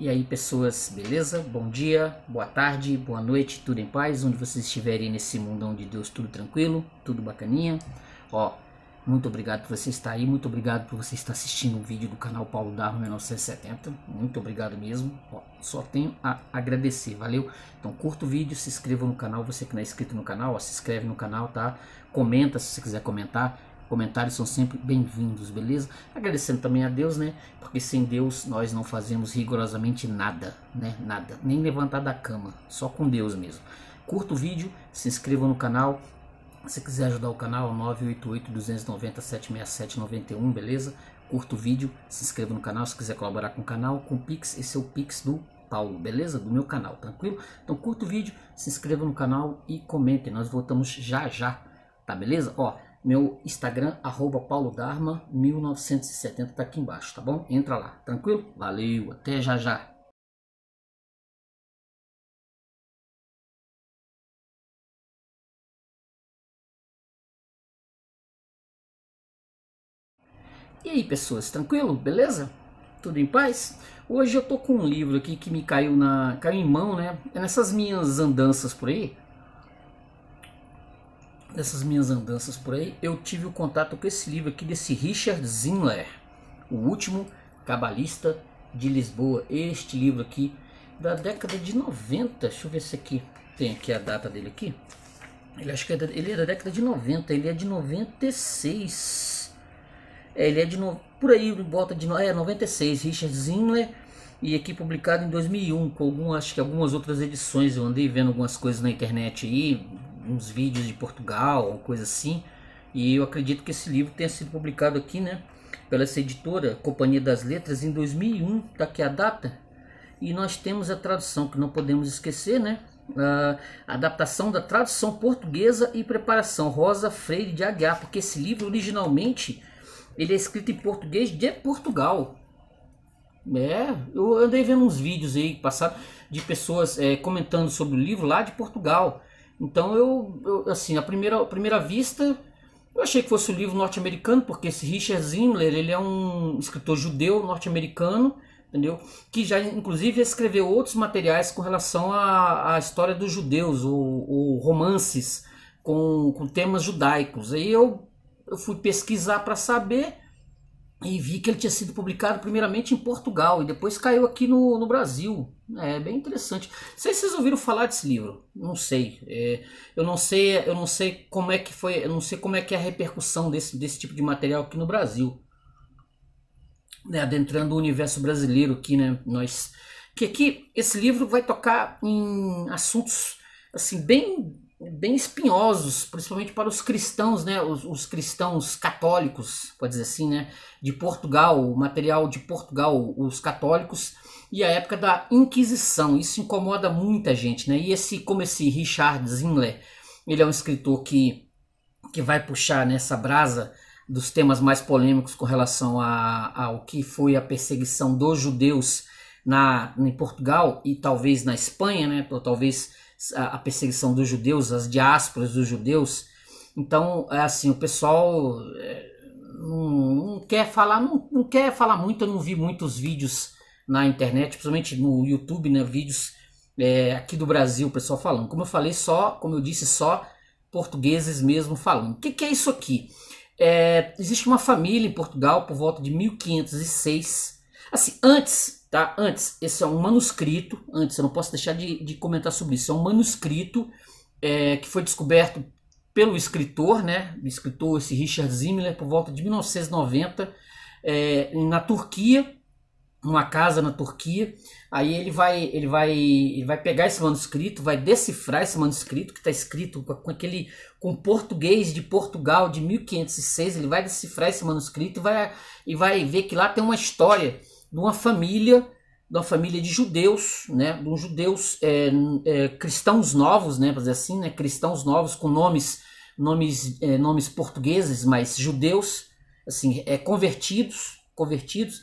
E aí, pessoas, beleza? Bom dia, boa tarde, boa noite, tudo em paz, onde vocês estiverem nesse mundão de Deus, tudo tranquilo, tudo bacaninha. Ó, muito obrigado por você estar aí, muito obrigado por você estar assistindo o um vídeo do canal Paulo Darwin 1970. Muito obrigado mesmo. Ó, só tenho a agradecer, valeu? Então, curta o vídeo, se inscreva no canal, você que não é inscrito no canal, ó, se inscreve no canal, tá? Comenta se você quiser comentar Comentários são sempre bem-vindos, beleza? Agradecendo também a Deus, né? Porque sem Deus nós não fazemos rigorosamente nada, né? Nada, nem levantar da cama, só com Deus mesmo. Curta o vídeo, se inscreva no canal. Se quiser ajudar o canal, 988 290 76791, beleza? Curta o vídeo, se inscreva no canal, se quiser colaborar com o canal, com o Pix, esse é o Pix do Paulo, beleza? Do meu canal, tranquilo? Então curta o vídeo, se inscreva no canal e comentem. Nós voltamos já já, tá beleza? Ó, meu Instagram, arroba paulodarma1970, tá aqui embaixo, tá bom? Entra lá, tranquilo? Valeu, até já já. E aí, pessoas, tranquilo? Beleza? Tudo em paz? Hoje eu tô com um livro aqui que me caiu na caiu em mão, né? É nessas minhas andanças por aí dessas minhas andanças por aí, eu tive o contato com esse livro aqui desse Richard Zinler, O Último Cabalista de Lisboa. Este livro aqui da década de 90. Deixa eu ver se aqui tem aqui a data dele aqui. Ele acho que é da, ele é da década de 90, ele é de 96. É, ele é de no, por aí, volta de é 96, Richard Zinler e aqui publicado em 2001 com algumas, acho que algumas outras edições. Eu andei vendo algumas coisas na internet aí, uns vídeos de Portugal, ou coisa assim. E eu acredito que esse livro tenha sido publicado aqui, né? Pela essa editora, Companhia das Letras, em 2001, tá aqui a data. E nós temos a tradução, que não podemos esquecer, né? A adaptação da tradução portuguesa e preparação Rosa Freire de Aguiar, porque esse livro originalmente ele é escrito em português de Portugal. É, eu andei vendo uns vídeos aí passado de pessoas é, comentando sobre o livro lá de Portugal. Então eu, eu assim, a primeira, primeira vista, eu achei que fosse um livro norte-americano, porque esse Richard Zimler, ele é um escritor judeu norte-americano, entendeu? Que já inclusive escreveu outros materiais com relação à, à história dos judeus, ou, ou romances com, com temas judaicos. Aí eu, eu fui pesquisar para saber e vi que ele tinha sido publicado primeiramente em Portugal e depois caiu aqui no, no Brasil. É bem interessante. Não sei se vocês ouviram falar desse livro. Não sei. É, eu não sei, eu não sei como é que foi, eu não sei como é que é a repercussão desse, desse tipo de material aqui no Brasil. Né, adentrando o universo brasileiro aqui, né? Nós que aqui esse livro vai tocar em assuntos assim bem bem espinhosos, principalmente para os cristãos, né, os, os, cristãos católicos, pode dizer assim, né, de Portugal, o material de Portugal, os católicos e a época da Inquisição. Isso incomoda muita gente, né? E esse, como esse Richard Zimler, ele é um escritor que que vai puxar nessa brasa dos temas mais polêmicos com relação a, ao que foi a perseguição dos judeus na em Portugal e talvez na Espanha, né? Ou talvez a, perseguição dos judeus, as diásporas dos judeus. Então, é assim, o pessoal é, não, não quer falar, não, não, quer falar muito, eu não vi muitos vídeos na internet, principalmente no YouTube, né, vídeos é, aqui do Brasil, o pessoal falando. Como eu falei, só, como eu disse, só portugueses mesmo falando. O que, que é isso aqui? É, existe uma família em Portugal por volta de 1506. Assim, antes Tá? Antes, esse é um manuscrito. Antes, eu não posso deixar de, de comentar sobre isso. É um manuscrito é, que foi descoberto pelo escritor, né? O escritor, esse Richard Zimmler, por volta de 1990, é, na Turquia, numa casa na Turquia. Aí ele vai, ele vai, ele vai pegar esse manuscrito, vai decifrar esse manuscrito que está escrito com aquele com português de Portugal de 1506. Ele vai decifrar esse manuscrito e vai, e vai ver que lá tem uma história de uma família, de uma família de judeus, né, de judeus é, é, cristãos novos, né, assim, né, cristãos novos com nomes, nomes, é, nomes portugueses, mas judeus, assim, é, convertidos, convertidos,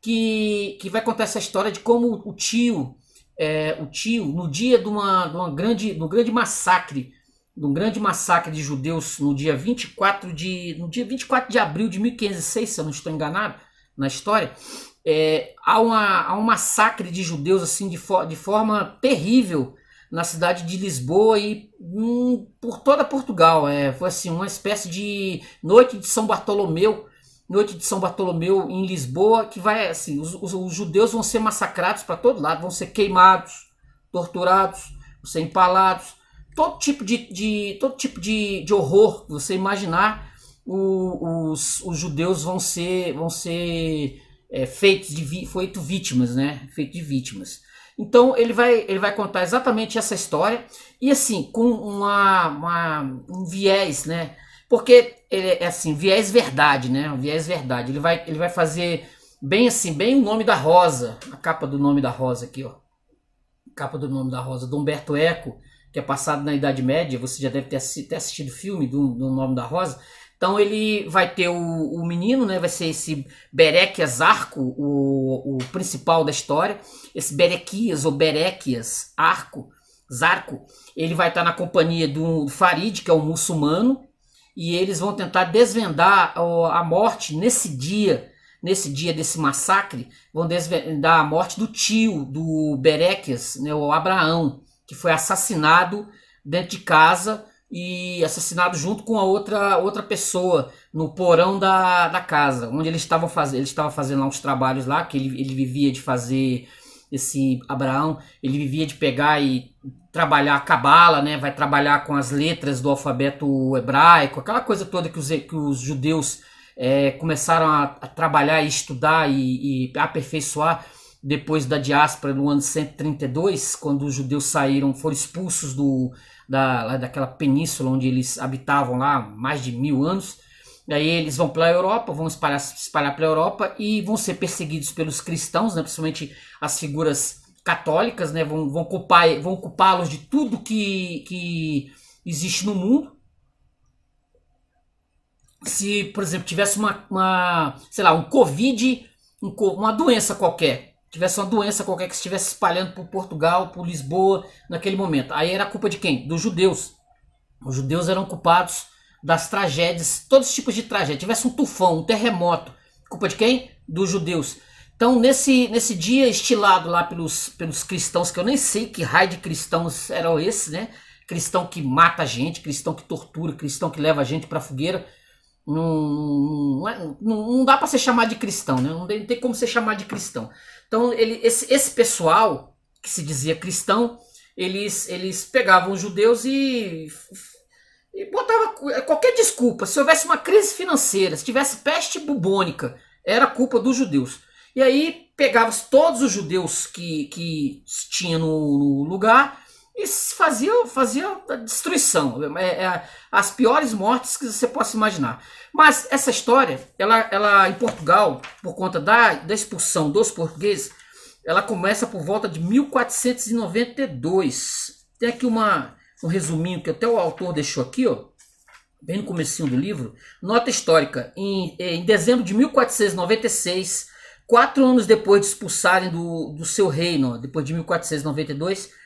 que, que vai contar essa história de como o tio, é, o tio, no dia de uma, de uma grande, um grande massacre de um grande massacre de judeus no dia 24 de, no dia 24 de abril de 1506, se eu não estou enganado na história, é, há, uma, há um massacre de judeus assim de, fo de forma terrível na cidade de Lisboa e hum, por toda Portugal. É, foi assim uma espécie de noite de São Bartolomeu, noite de São Bartolomeu em Lisboa, que vai assim, os, os, os judeus vão ser massacrados para todo lado, vão ser queimados, torturados, vão ser empalados, todo tipo de, de todo tipo de, de horror que você imaginar, o, os, os judeus vão ser vão ser é, feitos de feito vítimas, né? Feito de vítimas. Então ele vai, ele vai contar exatamente essa história e assim com uma, uma um viés, né? Porque ele é assim viés verdade, né? Um viés verdade. Ele vai, ele vai fazer bem assim, bem o nome da rosa, a capa do nome da rosa aqui, ó, capa do nome da rosa, do Humberto Eco, que é passado na Idade Média. Você já deve ter, assistido assistido filme do, do nome da rosa. Então ele vai ter o, o menino, né? Vai ser esse Berequias Arco, o, o principal da história. Esse Berequias ou Berequias Arco, Zarco, ele vai estar na companhia do Farid, que é um muçulmano, e eles vão tentar desvendar a morte nesse dia, nesse dia desse massacre, vão desvendar a morte do tio do Berequias, né, o Abraão, que foi assassinado dentro de casa e assassinado junto com a outra, outra pessoa no porão da, da casa, onde eles estavam fazendo, ele estava fazendo lá uns trabalhos lá, que ele, ele vivia de fazer esse Abraão, ele vivia de pegar e trabalhar a cabala, né? Vai trabalhar com as letras do alfabeto hebraico, aquela coisa toda que os, que os judeus é, começaram a, a, trabalhar e estudar e, e aperfeiçoar depois da diáspora no ano 132, quando os judeus saíram, foram expulsos do, da, daquela península onde eles habitavam lá mais de mil anos. e aí eles vão para a Europa, vão espalhar, espalhar para a Europa e vão ser perseguidos pelos cristãos, né, principalmente as figuras católicas, né, vão, vão, ocupar vão culpá-los de tudo que, que existe no mundo. Se, por exemplo, tivesse uma, uma sei lá, um Covid, um, uma doença qualquer, tivesse uma doença qualquer que estivesse espalhando por Portugal, por Lisboa, naquele momento. Aí era culpa de quem? Dos judeus. Os judeus eram culpados das tragédias, todos os tipos de tragédia. Tivesse um tufão, um terremoto, culpa de quem? Dos judeus. Então, nesse, nesse dia estilado lá pelos, pelos cristãos, que eu nem sei que raio de cristãos eram esses, né? Cristão que mata a gente, cristão que tortura, cristão que leva a gente para fogueira. Não, não, não, é, dá para ser chamado de cristão, né? não tem como ser chamado de cristão. Então, ele, esse, esse pessoal que se dizia cristão, eles, eles pegavam os judeus e, e botava é, qualquer desculpa. Se houvesse uma crise financeira, se tivesse peste bubônica, era culpa dos judeus. E aí pegava todos os judeus que, que tinha no, no lugar e fazia, fazia destruição, é, é, é, as piores mortes que você possa imaginar. Mas essa história, ela, ela em Portugal, por conta da, da expulsão dos portugueses, ela começa por volta de 1492. Tem aqui uma, um resuminho que até o autor deixou aqui, ó, bem no comecinho do livro. Nota histórica, em, em dezembro de 1496, quatro anos depois de expulsarem do, do seu reino, depois de 1492,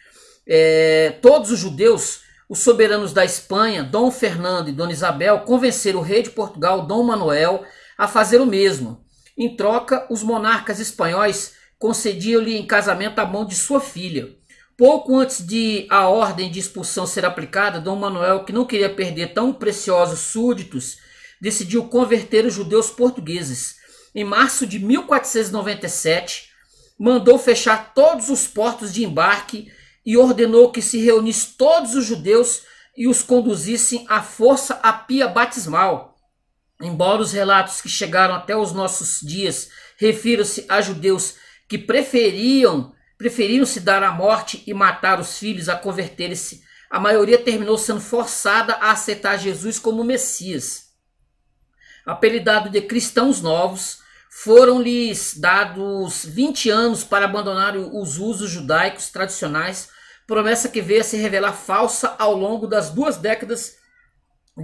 é, todos os judeus, os soberanos da Espanha, Dom Fernando e Dona Isabel, convenceram o rei de Portugal, Dom Manuel, a fazer o mesmo. Em troca, os monarcas espanhóis concediam-lhe em casamento a mão de sua filha. Pouco antes de a ordem de expulsão ser aplicada, Dom Manuel, que não queria perder tão preciosos súditos, decidiu converter os judeus portugueses. Em março de 1497, mandou fechar todos os portos de embarque e ordenou que se reunissem todos os judeus e os conduzissem à força à pia batismal. Embora os relatos que chegaram até os nossos dias refiram-se a judeus que preferiam preferiram-se dar à morte e matar os filhos a converterem-se, a maioria terminou sendo forçada a aceitar Jesus como Messias. Apelidado de cristãos novos, foram-lhes dados 20 anos para abandonar os usos judaicos tradicionais promessa que veio a se revelar falsa ao longo das duas décadas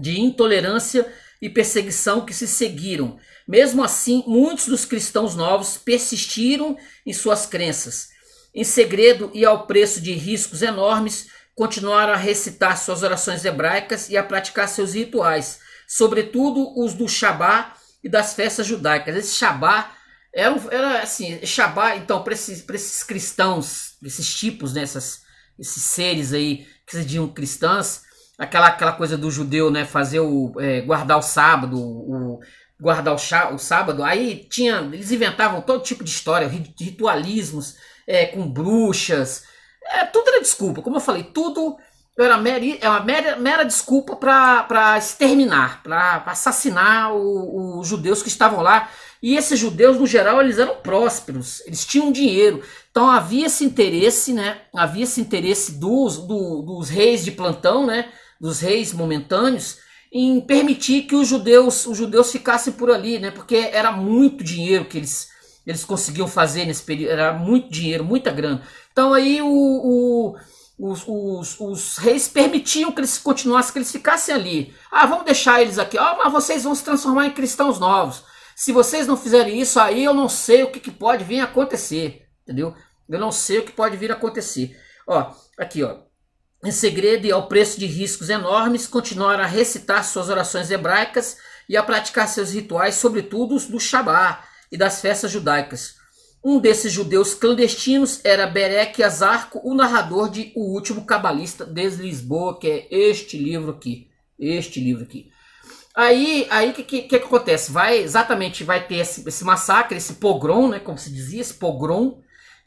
de intolerância e perseguição que se seguiram. Mesmo assim, muitos dos cristãos novos persistiram em suas crenças. Em segredo e ao preço de riscos enormes, continuaram a recitar suas orações hebraicas e a praticar seus rituais, sobretudo os do Shabá e das festas judaicas. Esse Shabá era, era assim, Shabá, então, para esses, esses cristãos, esses tipos, nessas né, esses seres aí que se diziam cristãs, aquela, aquela coisa do judeu, né, fazer o é, guardar o sábado, o, guardar o, chá, o sábado. Aí tinha, eles inventavam todo tipo de história, ritualismos é, com bruxas, é, tudo era desculpa. Como eu falei, tudo era mera, é uma mera, mera desculpa para exterminar, para assassinar os judeus que estavam lá. E esses judeus, no geral, eles eram prósperos, eles tinham dinheiro. Então havia esse interesse, né? Havia esse interesse dos, do, dos reis de plantão, né? Dos reis momentâneos em permitir que os judeus, os judeus ficassem por ali, né? Porque era muito dinheiro que eles eles conseguiam fazer nesse período, era muito dinheiro, muita grana. Então aí o, o os, os, os, reis permitiam que eles continuassem, que eles ficassem ali. Ah, vamos deixar eles aqui. Ah, mas vocês vão se transformar em cristãos novos. Se vocês não fizerem isso, aí eu não sei o que, que pode vir a acontecer. Entendeu? Eu não sei o que pode vir a acontecer. Ó, aqui, ó. Em segredo e ao preço de riscos enormes, continuaram a recitar suas orações hebraicas e a praticar seus rituais, sobretudo os do Shabá e das festas judaicas. Um desses judeus clandestinos era Berek Azarco, o narrador de O Último Cabalista de Lisboa, que é este livro aqui. Este livro aqui. Aí, aí que, que, que acontece? Vai exatamente vai ter esse, esse massacre, esse pogrom, né, como se dizia, esse pogrom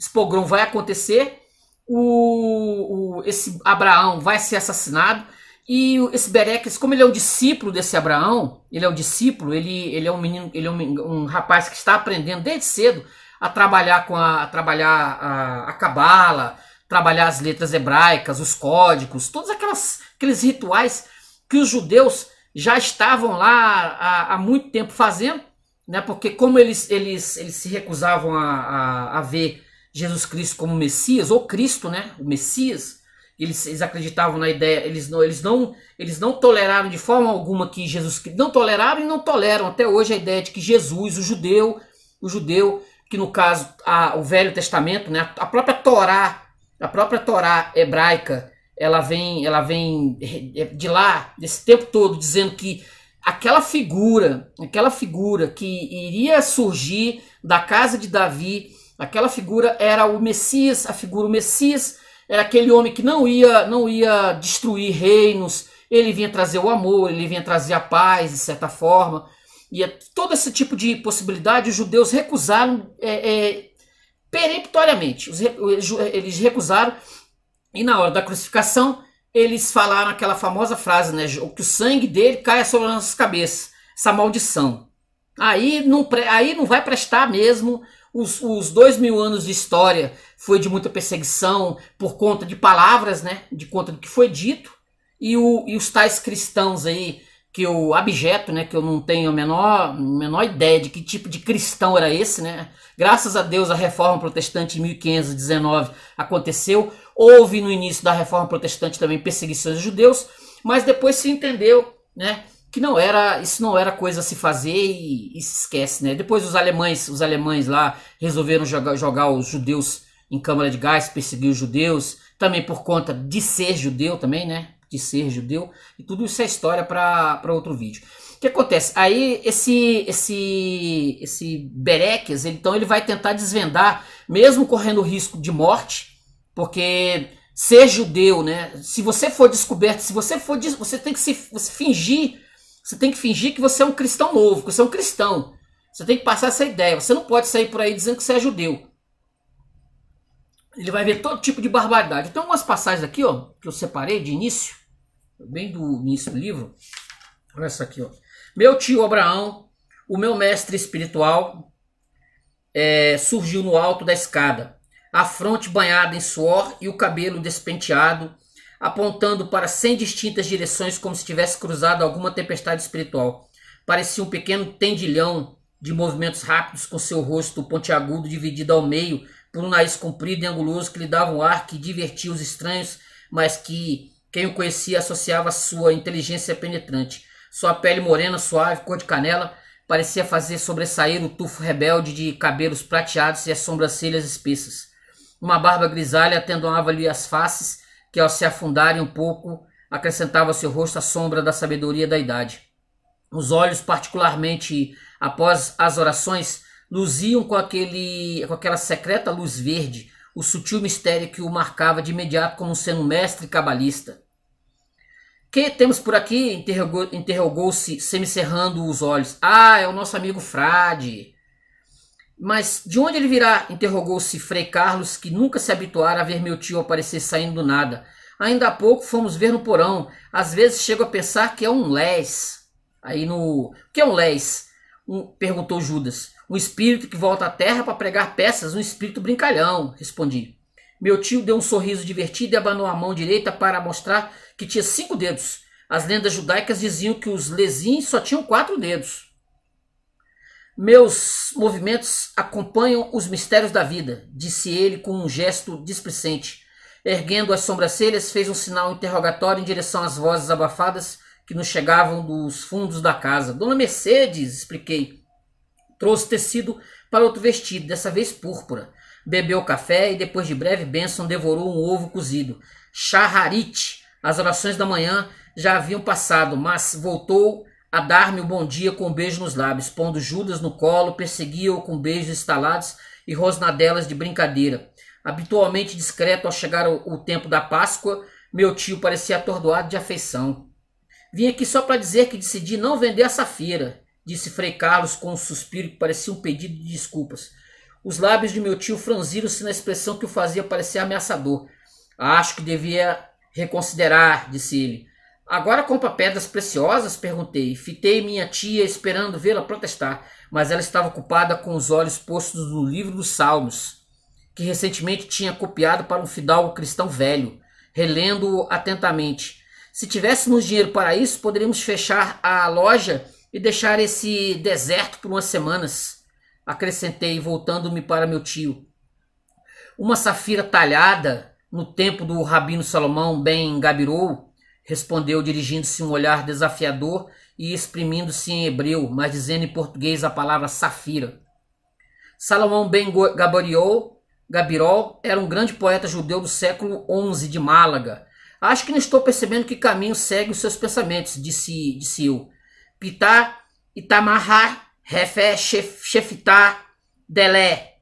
esse pogrom vai acontecer, o, o, esse Abraão vai ser assassinado, e esse Bereques, como ele é um discípulo desse Abraão, ele é um discípulo, ele, ele é um menino, ele é um, um rapaz que está aprendendo desde cedo a trabalhar com a, a trabalhar a, a cabala, trabalhar as letras hebraicas, os códigos, todos aquelas, aqueles rituais que os judeus já estavam lá há, há muito tempo fazendo, né? Porque como eles, eles, eles se recusavam a, a, a ver Jesus Cristo como Messias, ou Cristo, né? O Messias. Eles, eles acreditavam na ideia, eles não, eles, não, eles não toleraram de forma alguma que Jesus Não toleraram e não toleram até hoje a ideia de que Jesus, o judeu, o judeu, que no caso a, o Velho Testamento, né, a própria Torá, a própria Torá hebraica, ela vem, ela vem é, é, de lá, desse tempo todo, dizendo que aquela figura, aquela figura que iria surgir da casa de Davi Aquela figura era o Messias, a figura o Messias era aquele homem que não ia, não ia destruir reinos, ele vinha trazer o amor, ele vinha trazer a paz, de certa forma. E é todo esse tipo de possibilidade os judeus recusaram é, é, peremptoriamente. Eles recusaram, e na hora da crucificação, eles falaram aquela famosa frase, né? Que o sangue dele caia sobre as nossas cabeças, essa maldição. Aí não, aí não vai prestar mesmo os, os dois mil anos de história foi de muita perseguição por conta de palavras, né? De conta do que foi dito. E, o, e os tais cristãos aí, que eu abjeto, né? Que eu não tenho a menor, menor ideia de que tipo de cristão era esse, né? Graças a Deus a reforma protestante em 1519 aconteceu. Houve no início da reforma protestante também perseguições aos judeus, mas depois se entendeu, né? que não era isso não era coisa a se fazer e, e se esquece né depois os alemães os alemães lá resolveram jogar, jogar os judeus em câmara de gás perseguir os judeus também por conta de ser judeu também né de ser judeu e tudo isso é história para outro vídeo o que acontece aí esse esse esse Bereques então ele vai tentar desvendar mesmo correndo risco de morte porque ser judeu né se você for descoberto se você for você tem que se, você fingir você tem que fingir que você é um cristão novo, que você é um cristão. Você tem que passar essa ideia. Você não pode sair por aí dizendo que você é judeu. Ele vai ver todo tipo de barbaridade. Então, umas passagens aqui, ó, que eu separei de início, bem do início do livro. Olha essa aqui, ó. Meu tio Abraão, o meu mestre espiritual, é, surgiu no alto da escada, a fronte banhada em suor e o cabelo despenteado apontando para cem distintas direções como se tivesse cruzado alguma tempestade espiritual. Parecia um pequeno tendilhão de movimentos rápidos com seu rosto pontiagudo dividido ao meio por um nariz comprido e anguloso que lhe dava um ar que divertia os estranhos, mas que quem o conhecia associava à sua inteligência penetrante. Sua pele morena, suave, cor de canela, parecia fazer sobressair o tufo rebelde de cabelos prateados e as sobrancelhas espessas. Uma barba grisalha atenuava-lhe as faces que ao se afundarem um pouco acrescentava ao seu rosto a sombra da sabedoria da idade. Os olhos, particularmente após as orações, luziam com, aquele, com aquela secreta luz verde, o sutil mistério que o marcava de imediato como sendo mestre cabalista. Que temos por aqui? Interrogou-se, interrogou semicerrando os olhos. Ah, é o nosso amigo Frade. Mas de onde ele virá? interrogou-se Frei Carlos, que nunca se habituara a ver meu tio aparecer saindo do nada. Ainda há pouco fomos ver no porão. Às vezes chego a pensar que é um lés. Aí no. O que é um lés? Um... perguntou Judas. Um espírito que volta à terra para pregar peças, um espírito brincalhão, respondi. Meu tio deu um sorriso divertido e abanou a mão direita para mostrar que tinha cinco dedos. As lendas judaicas diziam que os lesins só tinham quatro dedos. Meus movimentos acompanham os mistérios da vida, disse ele com um gesto displicente. Erguendo as sobrancelhas, fez um sinal interrogatório em direção às vozes abafadas que nos chegavam dos fundos da casa. Dona Mercedes, expliquei. Trouxe tecido para outro vestido, dessa vez púrpura. Bebeu café e depois de breve bênção devorou um ovo cozido. Charrarite. As orações da manhã já haviam passado, mas voltou a dar-me o bom dia com um beijo nos lábios, pondo Judas no colo, perseguia-o com beijos estalados e rosnadelas de brincadeira. Habitualmente discreto ao chegar o, tempo da Páscoa, meu tio parecia atordoado de afeição. Vim aqui só para dizer que decidi não vender essa feira, disse Frei Carlos com um suspiro que parecia um pedido de desculpas. Os lábios de meu tio franziram-se na expressão que o fazia parecer ameaçador. Acho que devia reconsiderar, disse ele. Agora compra pedras preciosas? Perguntei. Fitei minha tia, esperando vê-la protestar, mas ela estava ocupada com os olhos postos no livro dos Salmos, que recentemente tinha copiado para um fidalgo cristão velho, relendo-o atentamente. Se tivéssemos dinheiro para isso, poderíamos fechar a loja e deixar esse deserto por umas semanas. Acrescentei, voltando-me para meu tio. Uma safira talhada, no tempo do Rabino Salomão Ben Gabirou, Respondeu dirigindo-se um olhar desafiador e exprimindo-se em hebreu, mas dizendo em português a palavra safira. Salomão ben Gaboriol, Gabirol era um grande poeta judeu do século XI de Málaga. Acho que não estou percebendo que caminho segue os seus pensamentos, disse, disse eu. Pitá Itamarra, Refé, Chefitar, Delé.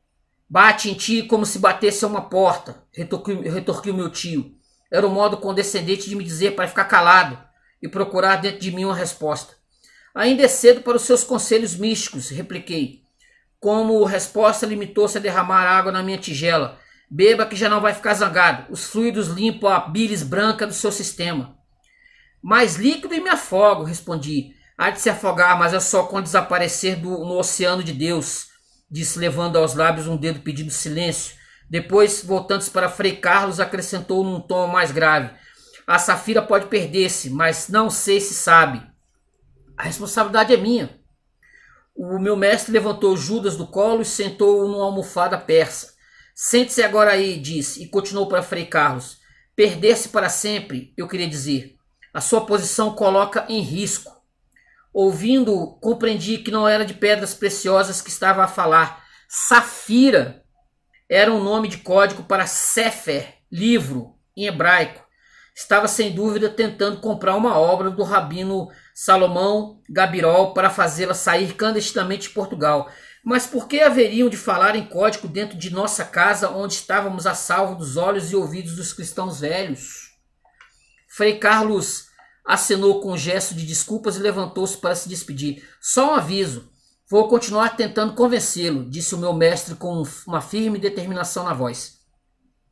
Bate em ti como se batesse a uma porta, retorquiu, retorquiu meu tio era o um modo condescendente de me dizer para ficar calado e procurar dentro de mim uma resposta. Ainda é cedo para os seus conselhos místicos, repliquei. Como resposta, limitou-se a derramar água na minha tigela. Beba que já não vai ficar zangado. Os fluidos limpam a bilis branca do seu sistema. Mais líquido e me afogo, respondi. Há de se afogar, mas é só quando desaparecer do, no oceano de Deus, disse levando aos lábios um dedo pedindo silêncio, depois, voltando-se para Frei Carlos, acrescentou num tom mais grave: A Safira pode perder-se, mas não sei se sabe. A responsabilidade é minha. O meu mestre levantou Judas do colo e sentou-o numa almofada persa. Sente-se agora aí, disse, e continuou para Frei Carlos. Perder-se para sempre, eu queria dizer. A sua posição coloca em risco. Ouvindo, compreendi que não era de pedras preciosas que estava a falar. Safira era um nome de código para Sefer, livro, em hebraico. Estava sem dúvida tentando comprar uma obra do rabino Salomão Gabirol para fazê-la sair clandestinamente de Portugal. Mas por que haveriam de falar em código dentro de nossa casa, onde estávamos a salvo dos olhos e ouvidos dos cristãos velhos? Frei Carlos acenou com um gesto de desculpas e levantou-se para se despedir. Só um aviso: Vou continuar tentando convencê-lo, disse o meu mestre com uma firme determinação na voz.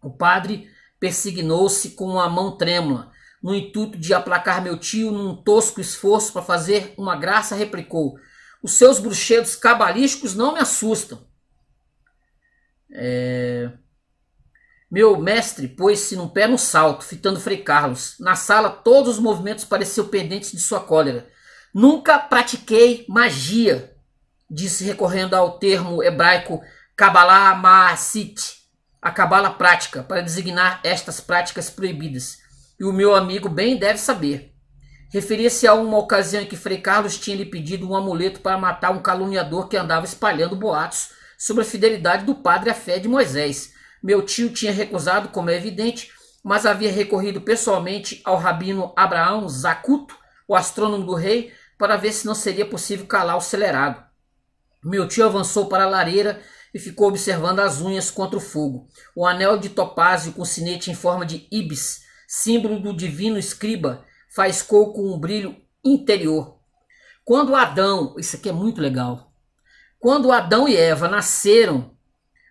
O padre persignou-se com a mão trêmula, no intuito de aplacar meu tio num tosco esforço para fazer uma graça, replicou: Os seus bruxedos cabalísticos não me assustam. É... Meu mestre pôs-se num pé no salto, fitando Frei Carlos. Na sala, todos os movimentos pareciam pendentes de sua cólera. Nunca pratiquei magia, disse recorrendo ao termo hebraico Kabbalah Maasit, a cabala prática, para designar estas práticas proibidas. E o meu amigo bem deve saber. Referia-se a uma ocasião em que Frei Carlos tinha lhe pedido um amuleto para matar um caluniador que andava espalhando boatos sobre a fidelidade do padre à fé de Moisés. Meu tio tinha recusado, como é evidente, mas havia recorrido pessoalmente ao rabino Abraão Zacuto, o astrônomo do rei, para ver se não seria possível calar o celerado. Meu tio avançou para a lareira e ficou observando as unhas contra o fogo. O anel de topázio com sinete em forma de ibis, símbolo do divino escriba, faiscou com um brilho interior. Quando Adão, isso aqui é muito legal. Quando Adão e Eva nasceram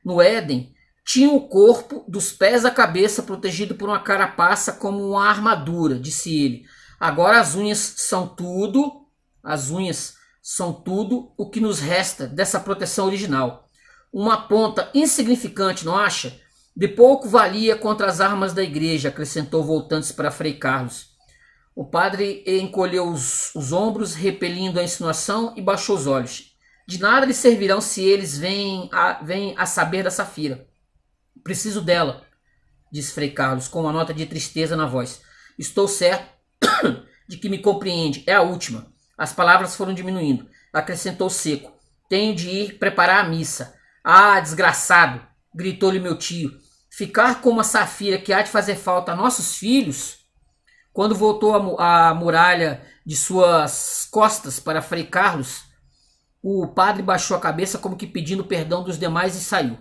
no Éden, tinham o corpo dos pés à cabeça protegido por uma carapaça como uma armadura, disse ele. Agora as unhas são tudo, as unhas são tudo o que nos resta dessa proteção original. Uma ponta insignificante, não acha? De pouco valia contra as armas da igreja, acrescentou voltando-se para Frei Carlos. O padre encolheu os, os ombros, repelindo a insinuação, e baixou os olhos. De nada lhe servirão se eles vêm a, vêm a saber da Safira. Preciso dela, disse Frei Carlos, com uma nota de tristeza na voz. Estou certo de que me compreende. É a última. As palavras foram diminuindo. Acrescentou seco. Tenho de ir preparar a missa. Ah, desgraçado! gritou-lhe meu tio. Ficar como a safira que há de fazer falta a nossos filhos? Quando voltou a, muralha de suas costas para Frei Carlos, o padre baixou a cabeça como que pedindo perdão dos demais e saiu.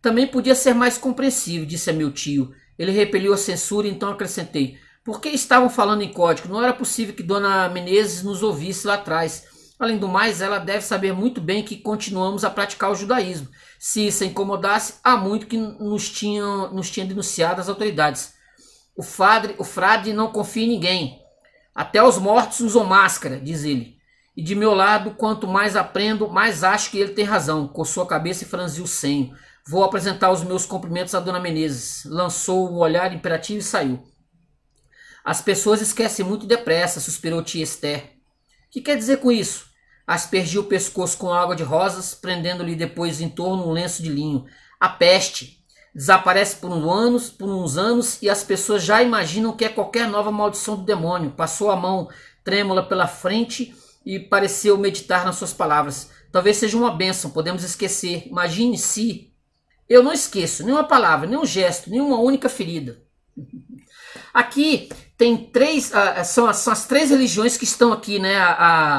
Também podia ser mais compreensível, disse a meu tio. Ele repeliu a censura, então acrescentei: porque estavam falando em código, não era possível que Dona Menezes nos ouvisse lá atrás. Além do mais, ela deve saber muito bem que continuamos a praticar o judaísmo. Se isso incomodasse, há muito que nos tinham nos tinha denunciado as autoridades. O, fadre, o frade não confia em ninguém. Até os mortos usam máscara, diz ele. E de meu lado, quanto mais aprendo, mais acho que ele tem razão. Coçou a cabeça e franziu o senho. Vou apresentar os meus cumprimentos à dona Menezes. Lançou um olhar imperativo e saiu. As pessoas esquecem muito depressa, suspirou Tia Esther. Que quer dizer com isso? Aspergiu o pescoço com água de rosas, prendendo-lhe depois em torno um lenço de linho. A peste desaparece por uns anos, por uns anos, e as pessoas já imaginam que é qualquer nova maldição do demônio. Passou a mão trêmula pela frente e pareceu meditar nas suas palavras. Talvez seja uma bênção, podemos esquecer. Imagine se eu não esqueço nenhuma palavra, nenhum gesto, nenhuma única ferida. Aqui tem três, ah, é, são, são, as três religiões que estão aqui, né, a,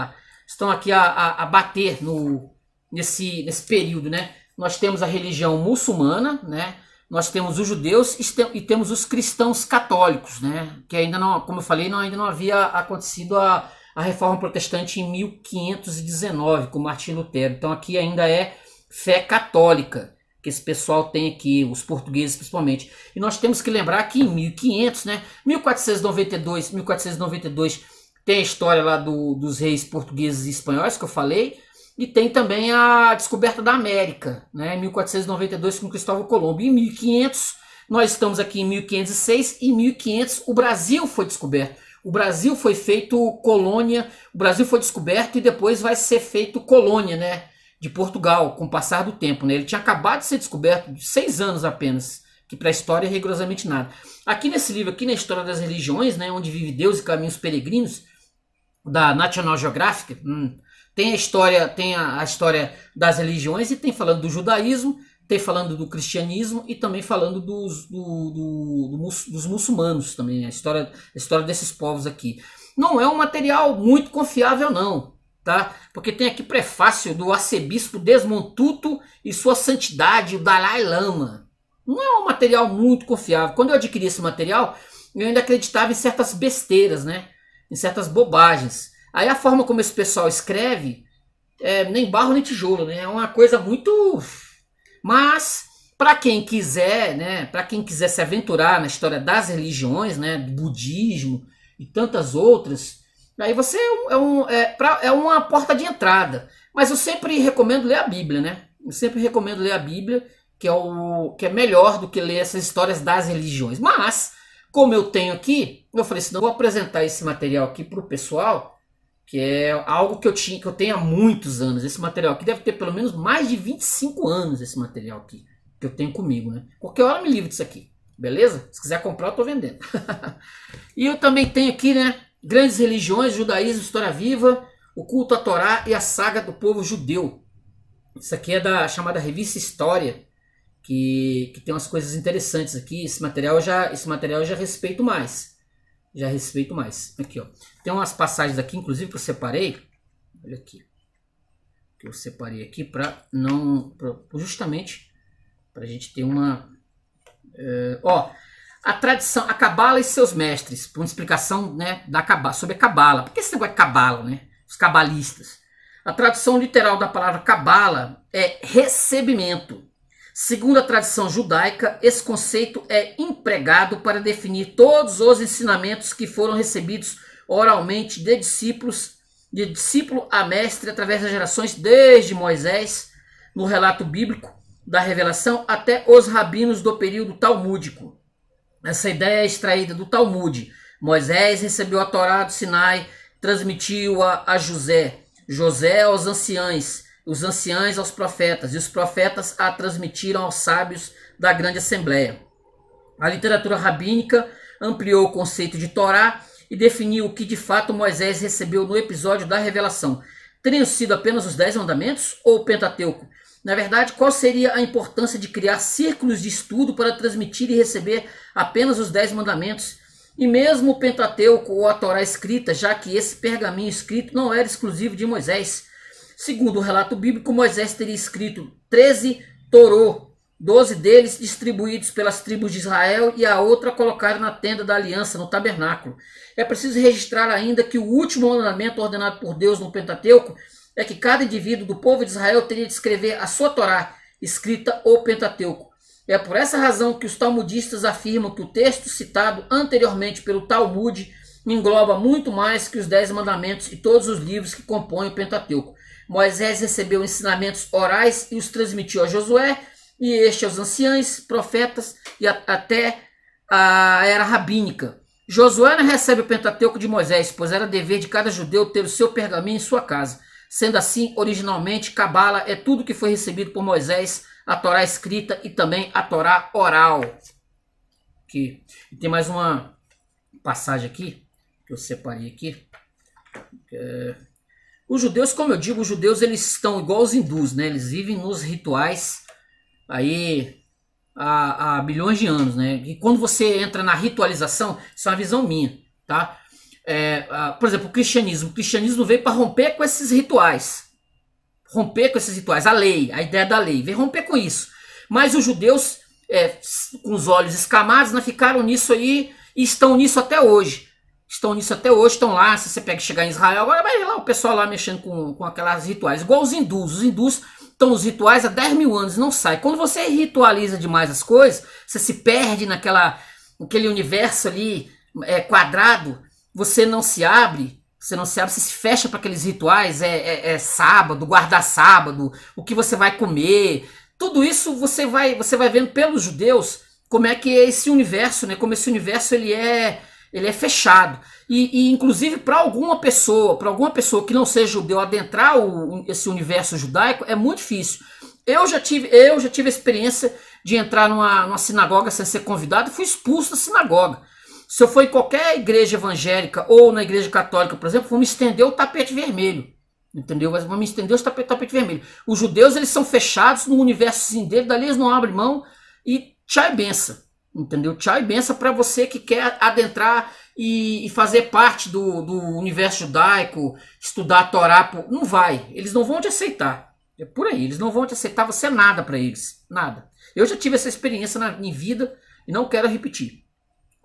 a estão aqui a, a, a, bater no, nesse, nesse período, né? Nós temos a religião muçulmana, né? Nós temos os judeus e temos os cristãos católicos, né? Que ainda não, como eu falei, não, ainda não havia acontecido a, a reforma protestante em 1519 com Martin Lutero. Então aqui ainda é fé católica que esse pessoal tem aqui, os portugueses principalmente. E nós temos que lembrar que em 1500, né, 1492, 1492 tem a história lá do, dos reis portugueses e espanhóis que eu falei, e tem também a descoberta da América, né, 1492 com Cristóvão Colombo. E em 1500, nós estamos aqui em 1506 e 1500 o Brasil foi descoberto. O Brasil foi feito colônia, o Brasil foi descoberto e depois vai ser feito colônia, né? de Portugal com o passar do tempo. Né? Ele tinha acabado de ser descoberto de seis anos apenas, que para a história é rigorosamente nada. Aqui nesse livro, aqui na História das Religiões, né, onde vive Deus e Caminhos Peregrinos, da National Geographic, hum, tem a história, tem a, a, história das religiões e tem falando do judaísmo, tem falando do cristianismo e também falando dos, do, do, do, dos muçulmanos também, né? a história, a história desses povos aqui. Não é um material muito confiável, não tá? Porque tem aqui prefácio do arcebispo Desmontuto e sua santidade, o Dalai Lama. Não é um material muito confiável. Quando eu adquiri esse material, eu ainda acreditava em certas besteiras, né? Em certas bobagens. Aí a forma como esse pessoal escreve, é, nem barro nem tijolo, né? É uma coisa muito. Mas para quem quiser, né? Para quem quiser se aventurar na história das religiões, né? Do budismo e tantas outras, Aí você é, é, um, é, pra, é uma porta de entrada. Mas eu sempre recomendo ler a Bíblia, né? Eu sempre recomendo ler a Bíblia, que é, o, que é melhor do que ler essas histórias das religiões. Mas, como eu tenho aqui, eu falei assim, eu vou apresentar esse material aqui para o pessoal, que é algo que eu, tinha, que eu tenho há muitos anos. Esse material aqui deve ter pelo menos mais de 25 anos, esse material aqui, que eu tenho comigo, né? Qualquer hora eu me livro disso aqui, beleza? Se quiser comprar, eu tô vendendo. e eu também tenho aqui, né? Grandes religiões, judaísmo, história viva, o culto à Torá e a saga do povo judeu. Isso aqui é da chamada revista História, que, que tem umas coisas interessantes aqui. Esse material já esse material já respeito mais. Já respeito mais. Aqui, ó. Tem umas passagens aqui, inclusive, que eu separei. Olha aqui. Que eu separei aqui para não. Pra, justamente para a gente ter uma. É, ó, a tradição, a Cabala e seus mestres, por uma explicação né, da Cabala, sobre a Cabala. Por que esse negócio de Cabala, né? Os cabalistas. A tradução literal da palavra Cabala é recebimento. Segundo a tradição judaica, esse conceito é empregado para definir todos os ensinamentos que foram recebidos oralmente de discípulos, de discípulo a mestre, através das gerações desde Moisés, no relato bíblico da revelação, até os rabinos do período talmúdico. Essa ideia é extraída do Talmud. Moisés recebeu a Torá do Sinai, transmitiu-a a José, José aos anciães, os anciães aos profetas, e os profetas a transmitiram aos sábios da grande assembleia. A literatura rabínica ampliou o conceito de Torá e definiu o que de fato Moisés recebeu no episódio da revelação. Teriam sido apenas os Dez Mandamentos ou o Pentateuco? Na verdade, qual seria a importância de criar círculos de estudo para transmitir e receber apenas os dez mandamentos e mesmo o Pentateuco ou a Torá escrita, já que esse pergaminho escrito não era exclusivo de Moisés? Segundo o relato bíblico, Moisés teria escrito 13 Torô, 12 deles distribuídos pelas tribos de Israel e a outra colocada na tenda da aliança, no tabernáculo. É preciso registrar ainda que o último mandamento ordenado por Deus no Pentateuco é que cada indivíduo do povo de Israel teria de escrever a sua Torá, escrita ou Pentateuco. É por essa razão que os talmudistas afirmam que o texto citado anteriormente pelo Talmud engloba muito mais que os Dez Mandamentos e todos os livros que compõem o Pentateuco. Moisés recebeu ensinamentos orais e os transmitiu a Josué, e este aos anciães, profetas e a, até a era rabínica. Josué não recebe o Pentateuco de Moisés, pois era dever de cada judeu ter o seu pergaminho em sua casa. Sendo assim, originalmente, Cabala é tudo que foi recebido por Moisés, a Torá escrita e também a Torá oral. Aqui. E tem mais uma passagem aqui, que eu separei aqui. É... Os judeus, como eu digo, os judeus eles estão igual os hindus, né? Eles vivem nos rituais aí há, há bilhões de anos, né? E quando você entra na ritualização, isso é uma visão minha, tá? É, a, por exemplo, o cristianismo. O cristianismo veio para romper com esses rituais. Romper com esses rituais. A lei, a ideia da lei. Veio romper com isso. Mas os judeus, é, com os olhos escamados, né, ficaram nisso aí e estão nisso até hoje. Estão nisso até hoje, estão lá. Se você pega chegar em Israel, agora vai lá o pessoal lá mexendo com, com aquelas rituais. Igual os hindus. Os hindus estão nos rituais há 10 mil anos não sai. Quando você ritualiza demais as coisas, você se perde naquela, naquele universo ali é, quadrado você não se abre, você não se abre, você se fecha para aqueles rituais, é, é, é sábado, guardar sábado, o que você vai comer, tudo isso você vai você vai vendo pelos judeus como é que é esse universo, né? Como esse universo ele é ele é fechado e, e inclusive para alguma pessoa, para alguma pessoa que não seja judeu adentrar o, esse universo judaico é muito difícil. Eu já tive eu já tive a experiência de entrar numa, numa sinagoga sem ser convidado, fui expulso da sinagoga. Se eu for em qualquer igreja evangélica ou na igreja católica, por exemplo, vou me estender o tapete vermelho. Entendeu? Mas me estender o tapete, tapete vermelho. Os judeus, eles são fechados no universo dele, dali eles não abrem mão e tchau e benção. Entendeu? Tchau e benção para você que quer adentrar e, fazer parte do, do universo judaico, estudar a Torá. Não vai. Eles não vão te aceitar. É por aí. Eles não vão te aceitar. Você é nada para eles. Nada. Eu já tive essa experiência na minha vida e não quero repetir.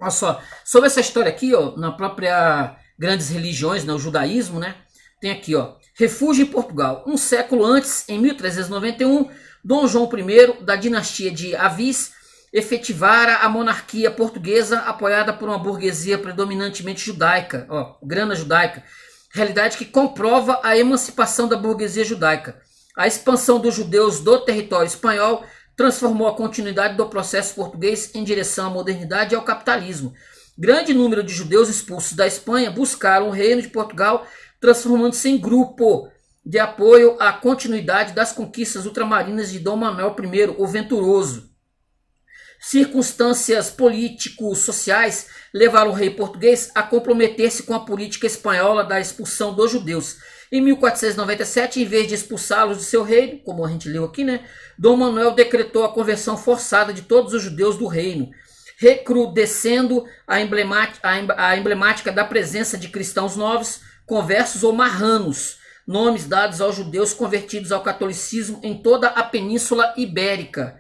Olha só, sobre essa história aqui, ó, na própria Grandes Religiões, né, o judaísmo, né? Tem aqui, ó, Refúgio em Portugal. Um século antes, em 1391, Dom João I, da dinastia de Avis, efetivara a monarquia portuguesa apoiada por uma burguesia predominantemente judaica, ó, grana judaica, realidade que comprova a emancipação da burguesia judaica. A expansão dos judeus do território espanhol transformou a continuidade do processo português em direção à modernidade e ao capitalismo. Grande número de judeus expulsos da Espanha buscaram o reino de Portugal, transformando-se em grupo de apoio à continuidade das conquistas ultramarinas de Dom Manuel I, o Venturoso. Circunstâncias político-sociais levaram o rei português a comprometer-se com a política espanhola da expulsão dos judeus em 1497, em vez de expulsá-los de seu reino, como a gente leu aqui, né, Dom Manuel decretou a conversão forçada de todos os judeus do reino, recrudescendo a emblemática, a emblemática da presença de cristãos novos, conversos ou marranos, nomes dados aos judeus convertidos ao catolicismo em toda a Península Ibérica.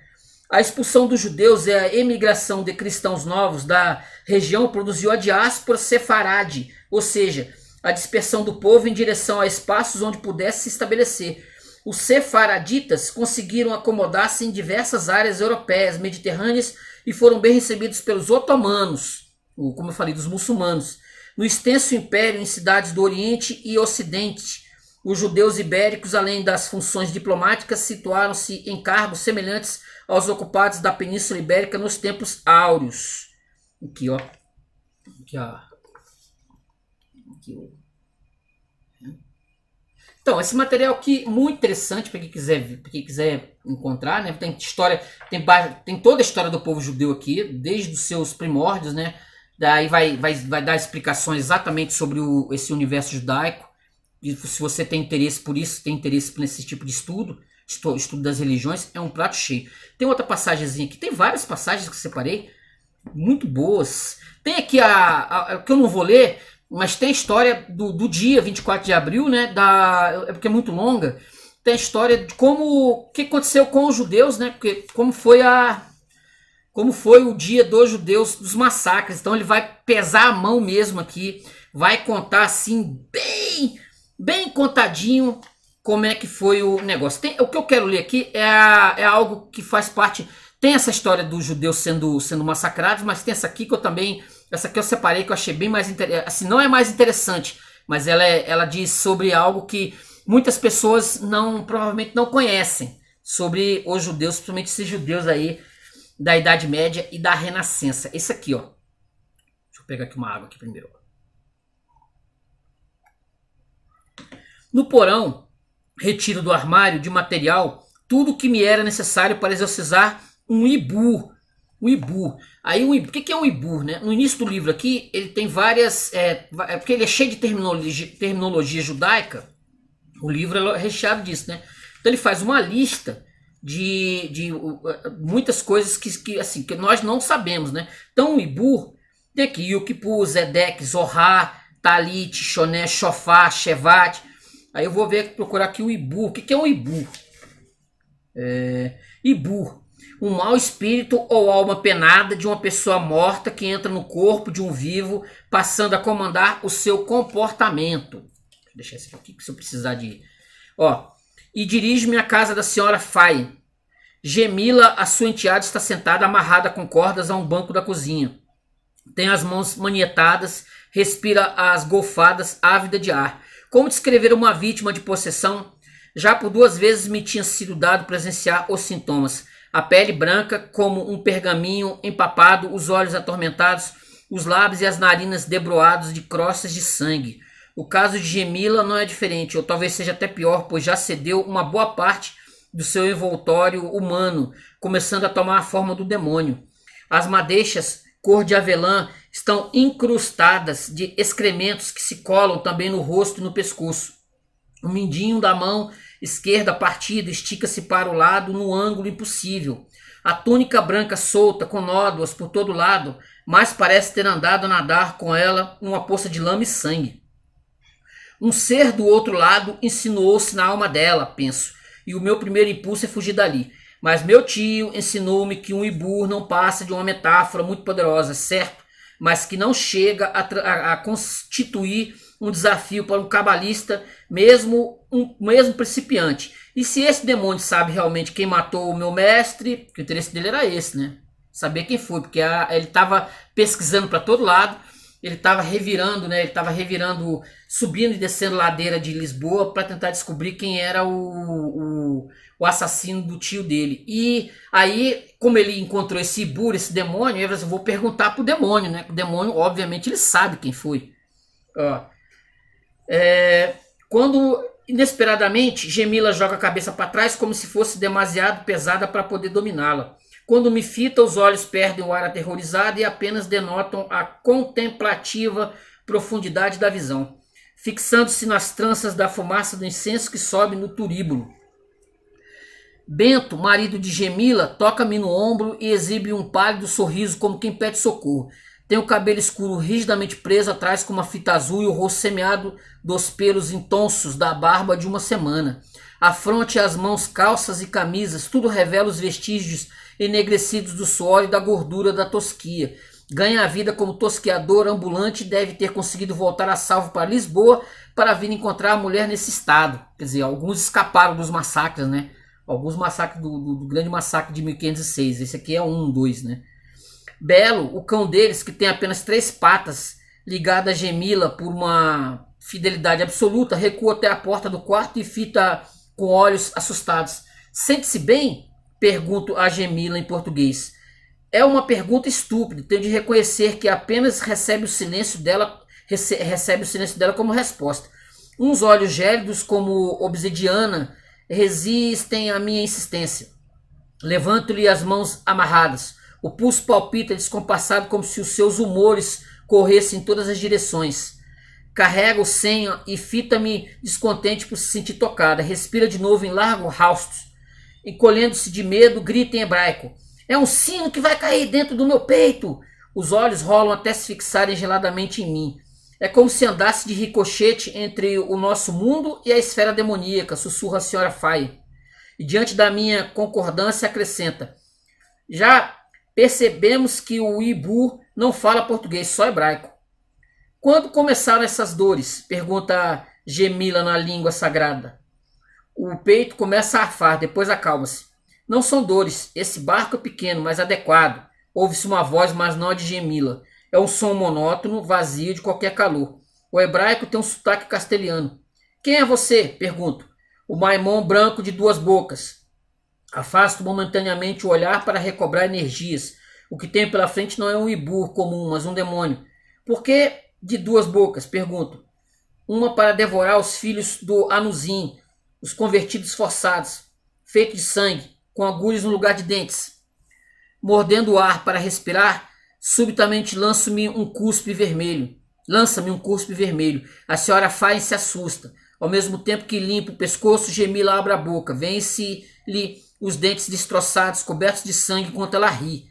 A expulsão dos judeus e é a emigração de cristãos novos da região produziu a diáspora sefarade, ou seja, a dispersão do povo em direção a espaços onde pudesse se estabelecer. Os sefaraditas conseguiram acomodar-se em diversas áreas europeias, mediterrâneas e foram bem recebidos pelos otomanos, ou como eu falei, dos muçulmanos. No extenso império, em cidades do Oriente e Ocidente, os judeus ibéricos, além das funções diplomáticas, situaram-se em cargos semelhantes aos ocupados da Península Ibérica nos tempos áureos. Aqui, ó. Aqui, ó aquilo. Né? Então, esse material aqui muito interessante para quem quiser, para quem quiser encontrar, né? Tem história, tem, tem toda a história do povo judeu aqui, desde os seus primórdios, né? Daí vai, vai, vai dar explicações exatamente sobre o, esse universo judaico. E se você tem interesse por isso, tem interesse nesse tipo de estudo, estudo, das religiões, é um prato cheio. Tem outra passagem aqui, tem várias passagens que separei, muito boas. Tem aqui a, a, a que eu não vou ler, mas tem a história do, do dia 24 de abril, né? Da, é porque é muito longa. Tem a história de como. O que aconteceu com os judeus, né? Porque, como foi a. Como foi o dia dos judeus, dos massacres. Então ele vai pesar a mão mesmo aqui. Vai contar assim, bem. Bem contadinho como é que foi o negócio. Tem, o que eu quero ler aqui é, a, é algo que faz parte. Tem essa história dos judeus sendo, sendo massacrados, mas tem essa aqui que eu também essa aqui eu separei que eu achei bem mais interessante. Eh, assim, não é mais interessante, mas ela, é, ela diz sobre algo que muitas pessoas não provavelmente não conhecem sobre os judeus, principalmente esses judeus aí da Idade Média e da Renascença. Esse aqui, ó. Deixa eu pegar aqui uma água aqui primeiro. No porão, retiro do armário de material tudo que me era necessário para exorcizar um ibu. Um ibu. Aí o, o que, é um IBUR? Né? No início do livro aqui, ele tem várias. É, é porque ele é cheio de terminologia, terminologia judaica. O livro é recheado disso, né? Então ele faz uma lista de, de uh, muitas coisas que, que, assim, que nós não sabemos, né? Então o IBUR tem aqui Yom Zedek, Zohar, Talit, Shoné, Shofá, Shevat. Aí eu vou ver procurar aqui o Ibur. O que, que é um Ibur? É, Ibur o mau espírito ou alma penada de uma pessoa morta que entra no corpo de um vivo, passando a comandar o seu comportamento. Deixa eu deixar esse aqui que se eu precisar de. Ó. E dirige-me à casa da senhora Fai. Gemila, a sua enteada, está sentada amarrada com cordas a um banco da cozinha. Tem as mãos manietadas, respira as golfadas, ávida de ar. Como descrever uma vítima de possessão? Já por duas vezes me tinha sido dado presenciar os sintomas a pele branca como um pergaminho empapado, os olhos atormentados, os lábios e as narinas debruados de crostas de sangue. O caso de Gemila não é diferente, ou talvez seja até pior, pois já cedeu uma boa parte do seu envoltório humano, começando a tomar a forma do demônio. As madeixas cor de avelã estão incrustadas de excrementos que se colam também no rosto e no pescoço. O mindinho da mão Esquerda partida estica-se para o lado no ângulo impossível. A túnica branca solta, com nódoas por todo lado, mas parece ter andado a nadar com ela numa poça de lama e sangue. Um ser do outro lado insinuou-se na alma dela, penso, e o meu primeiro impulso é fugir dali. Mas meu tio ensinou-me que um ibur não passa de uma metáfora muito poderosa, certo? Mas que não chega a, a, a constituir um desafio para um cabalista, mesmo um mesmo principiante. E se esse demônio sabe realmente quem matou o meu mestre, que o interesse dele era esse, né? Saber quem foi, porque a, ele estava pesquisando para todo lado, ele estava revirando, né? Ele estava revirando, subindo e descendo ladeira de Lisboa para tentar descobrir quem era o, o, o, assassino do tio dele. E aí, como ele encontrou esse burro esse demônio, ele falou assim, vou perguntar pro demônio, né? O demônio, obviamente, ele sabe quem foi. Ó, é, quando inesperadamente Gemila joga a cabeça para trás como se fosse demasiado pesada para poder dominá-la. Quando me fita, os olhos perdem o ar aterrorizado e apenas denotam a contemplativa profundidade da visão, fixando-se nas tranças da fumaça do incenso que sobe no turíbulo. Bento, marido de Gemila, toca-me no ombro e exibe um pálido sorriso como quem pede socorro. Tem o cabelo escuro rigidamente preso atrás com uma fita azul e o rosto semeado dos pelos intonsos da barba de uma semana. A fronte as mãos, calças e camisas, tudo revela os vestígios enegrecidos do suor e da gordura da tosquia. Ganha a vida como tosqueador ambulante e deve ter conseguido voltar a salvo para Lisboa para vir encontrar a mulher nesse estado. Quer dizer, alguns escaparam dos massacres, né? Alguns massacres do, do, do grande massacre de 1506. Esse aqui é um, dois, né? Belo, o cão deles, que tem apenas três patas, ligado a gemila por uma fidelidade absoluta, recua até a porta do quarto e fita com olhos assustados. Sente-se bem? Pergunto a gemila em português. É uma pergunta estúpida, tenho de reconhecer que apenas recebe o silêncio dela, rece recebe o silêncio dela como resposta. Uns olhos gélidos como obsidiana resistem à minha insistência. Levanto-lhe as mãos amarradas. O pulso palpita descompassado como se os seus humores corressem em todas as direções. Carrega o senho e fita-me descontente por se sentir tocada. Respira de novo em largo rastro. Encolhendo-se de medo, grita em hebraico. É um sino que vai cair dentro do meu peito. Os olhos rolam até se fixarem geladamente em mim. É como se andasse de ricochete entre o nosso mundo e a esfera demoníaca, sussurra a senhora Faye. E diante da minha concordância acrescenta. Já percebemos que o Ibu não fala português, só hebraico. Quando começaram essas dores? Pergunta Gemila na língua sagrada. O peito começa a arfar, depois acalma-se. Não são dores, esse barco é pequeno, mas adequado. Ouve-se uma voz, mas não a de Gemila. É um som monótono, vazio de qualquer calor. O hebraico tem um sotaque castelhano. Quem é você? Pergunto. O maimon branco de duas bocas. Afasto momentaneamente o olhar para recobrar energias. O que tem pela frente não é um ibur comum, mas um demônio. Por que de duas bocas? Pergunto. Uma para devorar os filhos do Anuzim, os convertidos forçados, feitos de sangue, com agulhas no lugar de dentes. Mordendo o ar para respirar, subitamente lanço-me um cuspe vermelho. Lança-me um cuspe vermelho. A senhora faz e se assusta. Ao mesmo tempo que limpa o pescoço, Gemila abre a boca. vem se lhe os dentes destroçados, cobertos de sangue, enquanto ela ri.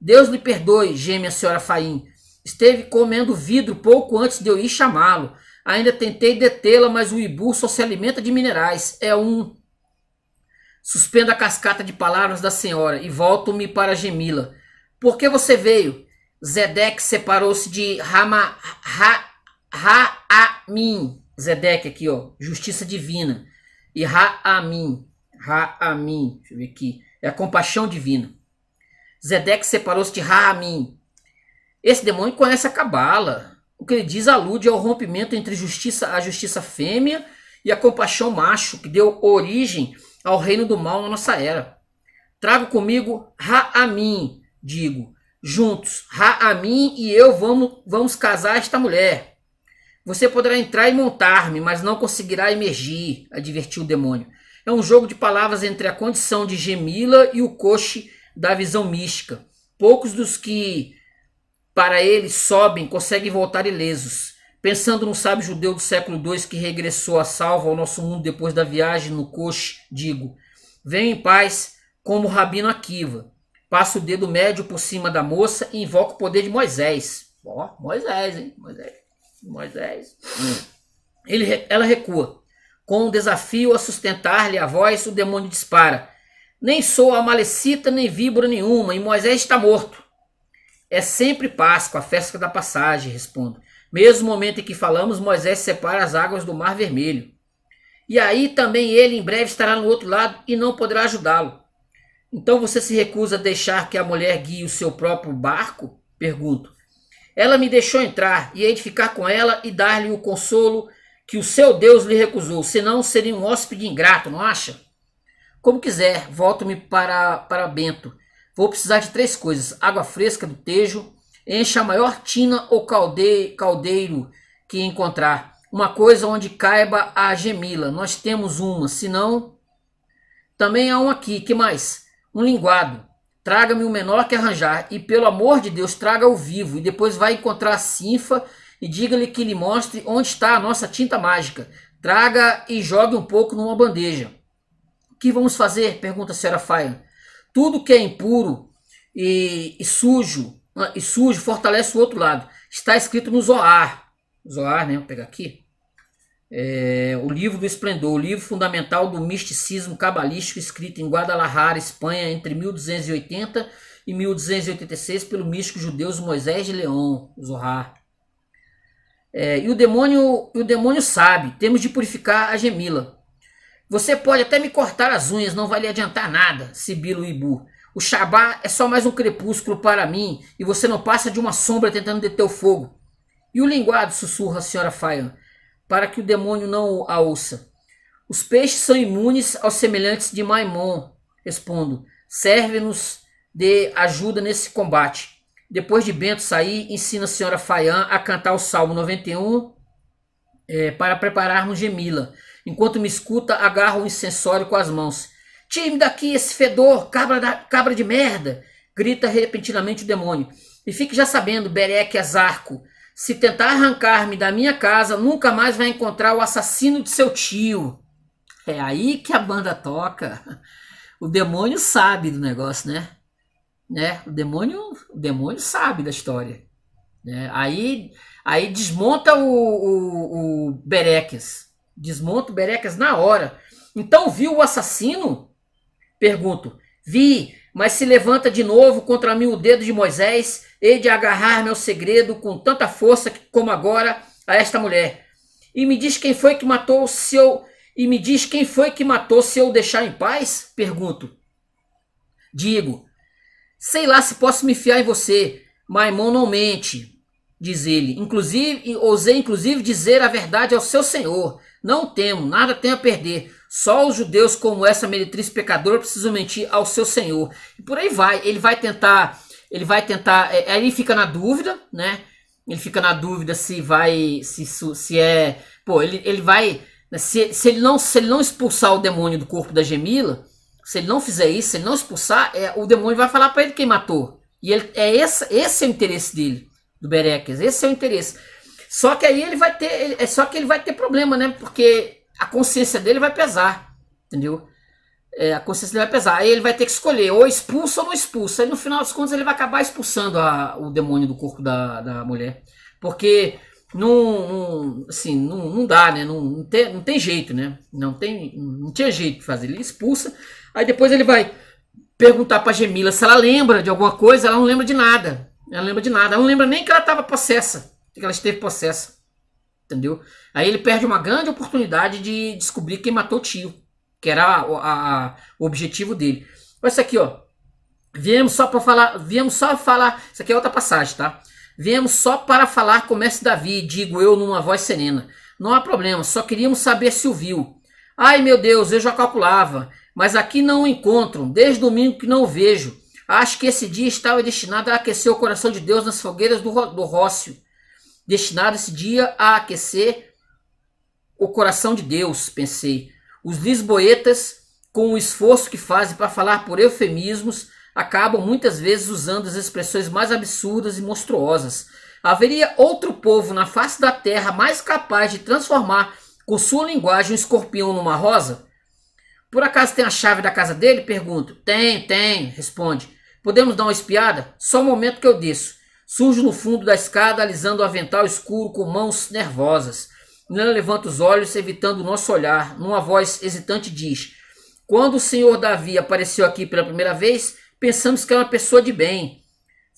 Deus lhe perdoe, geme a senhora Faim. Esteve comendo vidro pouco antes de eu ir chamá-lo. Ainda tentei detê-la, mas o Ibu só se alimenta de minerais. É um. Suspendo a cascata de palavras da senhora e volto-me para Gemila. Por que você veio? Zedek separou-se de Rama, Ra, Ra, Amin. Zedek aqui, ó. Justiça divina. E Ra, Amin. Raamim, deixa eu ver aqui, é a compaixão divina. Zedek separou-se de Raamim. Esse demônio conhece a cabala. O que ele diz alude ao rompimento entre justiça, a justiça fêmea e a compaixão macho, que deu origem ao reino do mal na nossa era. Trago comigo Raamim, digo, juntos, Raamim e eu vamos, vamos casar esta mulher. Você poderá entrar e montar-me, mas não conseguirá emergir, advertiu o demônio é um jogo de palavras entre a condição de Gemila e o coche da visão mística. Poucos dos que para ele sobem conseguem voltar ilesos. Pensando num sábio judeu do século II que regressou a salvo ao nosso mundo depois da viagem no coche, digo: venha em paz, como o rabino Akiva. Passa o dedo médio por cima da moça e invoca o poder de Moisés. Ó, Moisés, hein? Moisés. Moisés. Hum. Ele, ela recua. Com o um desafio a sustentar-lhe a voz, o demônio dispara. Nem sou amalecita nem víbora nenhuma, e Moisés está morto. É sempre Páscoa, a festa da passagem, respondo. Mesmo momento em que falamos, Moisés separa as águas do Mar Vermelho. E aí também ele em breve estará no outro lado e não poderá ajudá-lo. Então você se recusa a deixar que a mulher guie o seu próprio barco? Pergunto. Ela me deixou entrar e hei de ficar com ela e dar-lhe o consolo que o seu Deus lhe recusou, senão seria um hóspede ingrato, não acha? Como quiser, volto-me para, para Bento. Vou precisar de três coisas: água fresca do tejo, encha a maior tina ou calde, caldeiro que encontrar, uma coisa onde caiba a gemila. Nós temos uma, senão também há um aqui. Que mais? Um linguado. Traga-me o menor que arranjar e pelo amor de Deus traga o vivo e depois vai encontrar a sinfa e diga-lhe que lhe mostre onde está a nossa tinta mágica. Traga e jogue um pouco numa bandeja. O que vamos fazer? pergunta a senhora Fine. Tudo que é impuro e, e sujo ah, e sujo fortalece o outro lado. Está escrito no Zoar. Zoar, né? Vou pegar aqui. É, o livro do esplendor, o livro fundamental do misticismo cabalístico, escrito em Guadalajara, Espanha, entre 1280 e 1286, pelo místico judeu Moisés de Leão, Zohar. É, e o demônio, o demônio sabe, temos de purificar a Gemila. Você pode até me cortar as unhas, não vai lhe adiantar nada, Sibilo Ibu. O Shabá é só mais um crepúsculo para mim, e você não passa de uma sombra tentando deter o fogo. E o linguado, sussurra a senhora Fayan, para que o demônio não a ouça. Os peixes são imunes aos semelhantes de Maimon, respondo. Serve-nos de ajuda nesse combate. Depois de Bento sair, ensina a senhora Fayan a cantar o Salmo 91 é, para prepararmos Gemila. Enquanto me escuta, agarra o incensório com as mãos. Time daqui, esse fedor, cabra, da, cabra de merda! Grita repentinamente o demônio. E fique já sabendo, Bereque Azarco, se tentar arrancar-me da minha casa, nunca mais vai encontrar o assassino de seu tio. É aí que a banda toca. O demônio sabe do negócio, né? né? O demônio, o demônio sabe da história. Né? Aí, aí desmonta o, o, o Desmonta o Bereques na hora. Então viu o assassino? Pergunto. Vi, mas se levanta de novo contra mim o dedo de Moisés, hei de agarrar meu segredo com tanta força que, como agora a esta mulher. E me diz quem foi que matou se eu e me diz quem foi que matou se eu deixar em paz? Pergunto. Digo, Sei lá se posso me fiar em você. Maimon não mente, diz ele. Inclusive, ousei inclusive dizer a verdade ao seu senhor. Não temo, nada tenho a perder. Só os judeus como essa meretriz pecadora precisam mentir ao seu senhor. E por aí vai. Ele vai tentar, ele vai tentar, é, aí ele fica na dúvida, né? Ele fica na dúvida se vai, se, se é, pô, ele, ele vai, né, se, se, ele não, se ele não expulsar o demônio do corpo da Gemila, se ele não fizer isso, se ele não expulsar, é, o demônio vai falar para ele quem matou. E ele, é esse, esse é o interesse dele, do Bereques. Esse é o interesse. Só que aí ele vai ter, ele, é só que ele vai ter problema, né? Porque a consciência dele vai pesar, entendeu? É, a consciência dele vai pesar. Aí ele vai ter que escolher, ou expulsa ou não expulsa. Aí no final das contas ele vai acabar expulsando a, o demônio do corpo da, da mulher. Porque não, não, assim, não, não dá, né? Não, não, tem, não tem jeito, né? Não, tem, não tinha jeito de fazer. Ele expulsa Aí depois ele vai perguntar pra Gemila se ela lembra de alguma coisa, ela não lembra de nada. Ela não lembra de nada, ela não lembra nem que ela estava possessa, que ela esteve possessa. Entendeu? Aí ele perde uma grande oportunidade de descobrir quem matou o tio, que era a, a, a, o objetivo dele. Olha isso aqui, ó. Viemos só para falar, viemos só falar, isso aqui é outra passagem, tá? Viemos só para falar o é Davi, digo eu numa voz serena. Não há problema, só queríamos saber se o viu. Ai meu Deus, eu já calculava. Mas aqui não o encontro, desde domingo que não o vejo. Acho que esse dia estava destinado a aquecer o coração de Deus nas fogueiras do, do Rócio. Destinado esse dia a aquecer o coração de Deus, pensei. Os lisboetas, com o esforço que fazem para falar por eufemismos, acabam muitas vezes usando as expressões mais absurdas e monstruosas. Haveria outro povo na face da terra mais capaz de transformar com sua linguagem um escorpião numa rosa? Por acaso tem a chave da casa dele? Pergunto. Tem, tem, responde. Podemos dar uma espiada? Só o momento que eu desço. Surjo no fundo da escada, alisando o avental escuro com mãos nervosas. Nela levanta os olhos, evitando o nosso olhar. Numa voz hesitante diz: Quando o senhor Davi apareceu aqui pela primeira vez, pensamos que era uma pessoa de bem.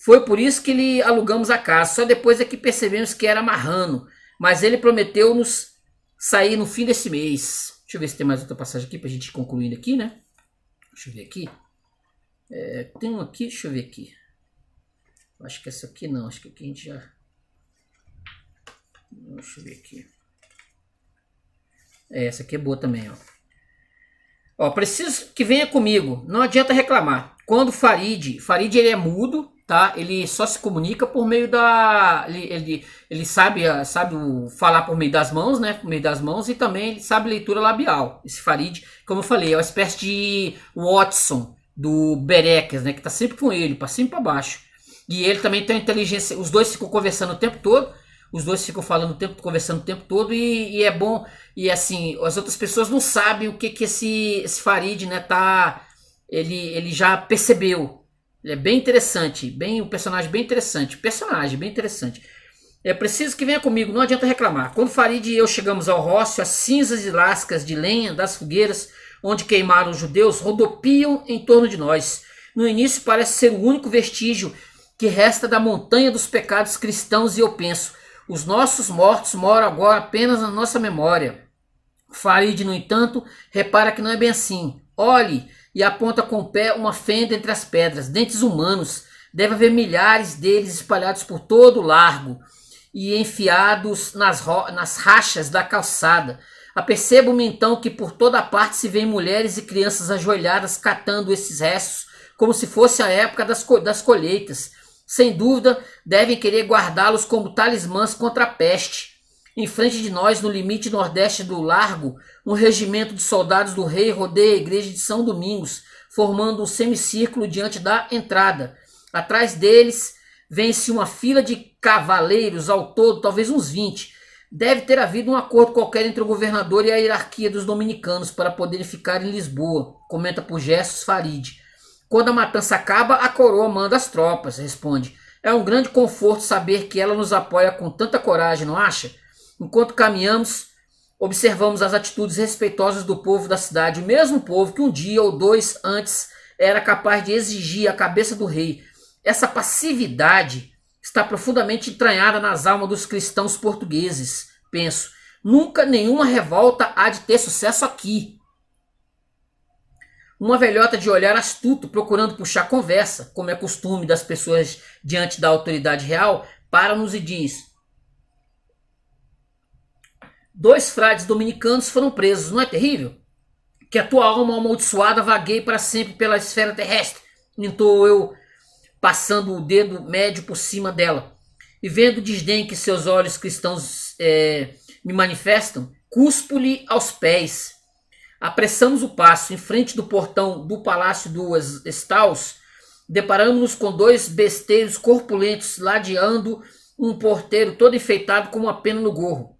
Foi por isso que lhe alugamos a casa. Só depois é que percebemos que era marrano. Mas ele prometeu-nos sair no fim desse mês. Deixa eu ver se tem mais outra passagem aqui para a gente ir concluindo aqui, né? Deixa eu ver aqui. É, tem um aqui, deixa eu ver aqui. Acho que essa aqui não, acho que aqui a gente já... Deixa eu ver aqui. É, essa aqui é boa também, ó. Ó, preciso que venha comigo. Não adianta reclamar. Quando Farid... Farid, ele é mudo, tá? Ele só se comunica por meio da ele, ele, ele sabe ah, sabe o, falar por meio das mãos, né? Por meio das mãos e também ele sabe leitura labial. Esse Farid, como eu falei, é uma espécie de Watson do Bereques, né? Que tá sempre com ele, para cima para baixo. E ele também tem inteligência. Os dois ficam conversando o tempo todo. Os dois ficam falando o tempo, conversando o tempo todo e, e é bom. E assim, as outras pessoas não sabem o que que esse, esse Farid, né? Tá ele ele já percebeu ele é bem interessante, bem um personagem bem interessante, personagem bem interessante. É preciso que venha comigo, não adianta reclamar. Quando Farid e eu chegamos ao Rócio, as cinzas e lascas de lenha das fogueiras onde queimaram os judeus rodopiam em torno de nós. No início parece ser o único vestígio que resta da montanha dos pecados cristãos e eu penso, os nossos mortos moram agora apenas na nossa memória. Farid, no entanto, repara que não é bem assim. Olhe, e aponta com o pé uma fenda entre as pedras. Dentes humanos, deve haver milhares deles espalhados por todo o largo e enfiados nas, nas rachas da calçada. Apercebo-me então que por toda parte se vêem mulheres e crianças ajoelhadas catando esses restos, como se fosse a época das, co das colheitas. Sem dúvida, devem querer guardá-los como talismãs contra a peste. Em frente de nós, no limite nordeste do largo, um regimento de soldados do rei rodeia a igreja de São Domingos, formando um semicírculo diante da entrada. Atrás deles vence uma fila de cavaleiros ao todo, talvez uns 20. Deve ter havido um acordo qualquer entre o governador e a hierarquia dos dominicanos para poderem ficar em Lisboa, comenta por gestos Farid. Quando a matança acaba, a coroa manda as tropas, responde. É um grande conforto saber que ela nos apoia com tanta coragem, não acha? Enquanto caminhamos, observamos as atitudes respeitosas do povo da cidade, o mesmo povo que um dia ou dois antes era capaz de exigir a cabeça do rei. Essa passividade está profundamente entranhada nas almas dos cristãos portugueses, penso. Nunca nenhuma revolta há de ter sucesso aqui. Uma velhota de olhar astuto, procurando puxar conversa, como é costume das pessoas diante da autoridade real, para-nos e diz: Dois frades dominicanos foram presos, não é terrível? Que a tua alma amaldiçoada vagueie para sempre pela esfera terrestre, entoou eu, passando o dedo médio por cima dela. E vendo o desdém que seus olhos cristãos é, me manifestam, cuspo-lhe aos pés. Apressamos o passo em frente do portão do palácio dos Estaus. Deparamos-nos com dois besteiros corpulentos ladeando um porteiro todo enfeitado com uma pena no gorro.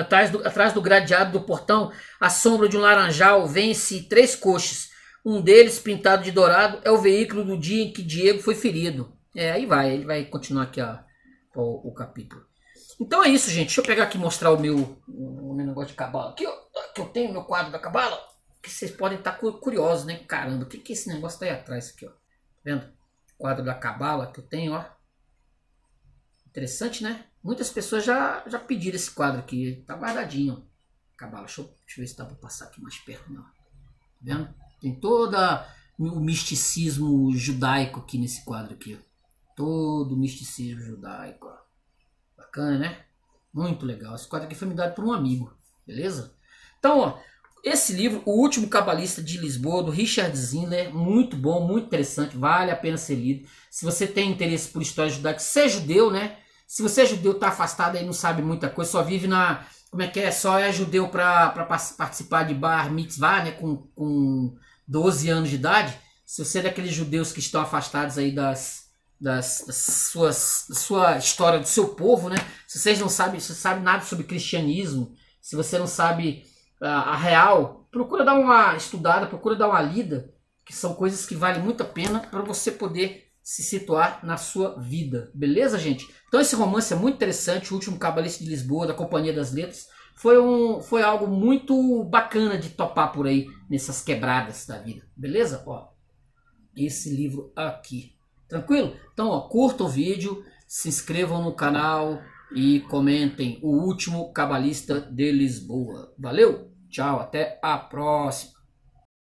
Atrás do, atrás do gradeado do portão, a sombra de um laranjal vence três coches. Um deles, pintado de dourado, é o veículo do dia em que Diego foi ferido. É, aí vai, ele vai continuar aqui a, o, o capítulo. Então é isso, gente. Deixa eu pegar aqui e mostrar o meu, o meu negócio de cabala. Aqui ó, que eu tenho meu quadro da cabala. Que vocês podem estar tá curiosos, né? Caramba, o que, que esse negócio tá aí atrás aqui, ó? Tá vendo? quadro da cabala que eu tenho, ó. Interessante, né? Muitas pessoas já, já pediram esse quadro aqui, tá guardadinho. Cabala, deixa eu, deixa eu ver se dá pra passar aqui mais perto. Não. Tá vendo? Tem todo o misticismo judaico aqui nesse quadro aqui. Ó. Todo o misticismo judaico. Ó. Bacana, né? Muito legal. Esse quadro aqui foi me dado por um amigo, beleza? Então, ó, esse livro, O Último Cabalista de Lisboa, do Richard Zinler, muito bom, muito interessante, vale a pena ser lido. Se você tem interesse por história judaica, é judeu, né? Se você é judeu, está afastado aí, não sabe muita coisa, só vive na. Como é que é? Só é judeu para participar de bar mitzvah, né? Com, com 12 anos de idade. Se você é daqueles judeus que estão afastados aí das, das, das suas, da sua história, do seu povo, né? Se vocês não sabem, se sabe nada sobre cristianismo, se você não sabe a, ah, a real, procura dar uma estudada, procura dar uma lida, que são coisas que valem muito a pena para você poder se situar na sua vida. Beleza, gente? Então esse romance é muito interessante, O Último Cabalista de Lisboa, da Companhia das Letras. Foi, um, foi algo muito bacana de topar por aí, nessas quebradas da vida. Beleza? Ó, esse livro aqui. Tranquilo? Então, ó, curta o vídeo, se inscrevam no canal e comentem O Último Cabalista de Lisboa. Valeu? Tchau, até a próxima.